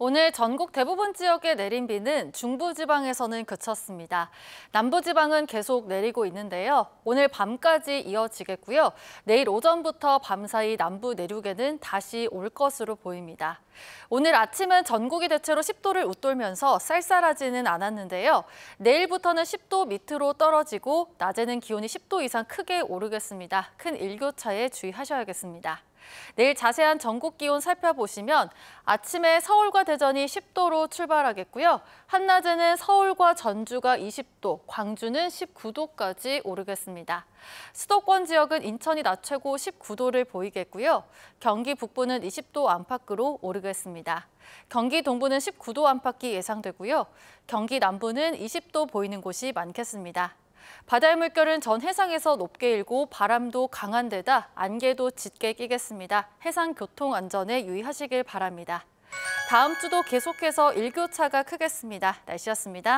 오늘 전국 대부분 지역에 내린 비는 중부지방에서는 그쳤습니다. 남부지방은 계속 내리고 있는데요. 오늘 밤까지 이어지겠고요. 내일 오전부터 밤사이 남부 내륙에는 다시 올 것으로 보입니다. 오늘 아침은 전국이 대체로 10도를 웃돌면서 쌀쌀하지는 않았는데요. 내일부터는 10도 밑으로 떨어지고 낮에는 기온이 10도 이상 크게 오르겠습니다. 큰 일교차에 주의하셔야겠습니다. 내일 자세한 전국 기온 살펴보시면 아침에 서울과 대전이 10도로 출발하겠고요. 한낮에는 서울과 전주가 20도, 광주는 19도까지 오르겠습니다. 수도권 지역은 인천이 낮 최고 19도를 보이겠고요. 경기 북부는 20도 안팎으로 오르겠습니다. 경기 동부는 19도 안팎이 예상되고요. 경기 남부는 20도 보이는 곳이 많겠습니다. 바다의 물결은 전 해상에서 높게 일고 바람도 강한 데다 안개도 짙게 끼겠습니다. 해상 교통 안전에 유의하시길 바랍니다. 다음 주도 계속해서 일교차가 크겠습니다. 날씨였습니다.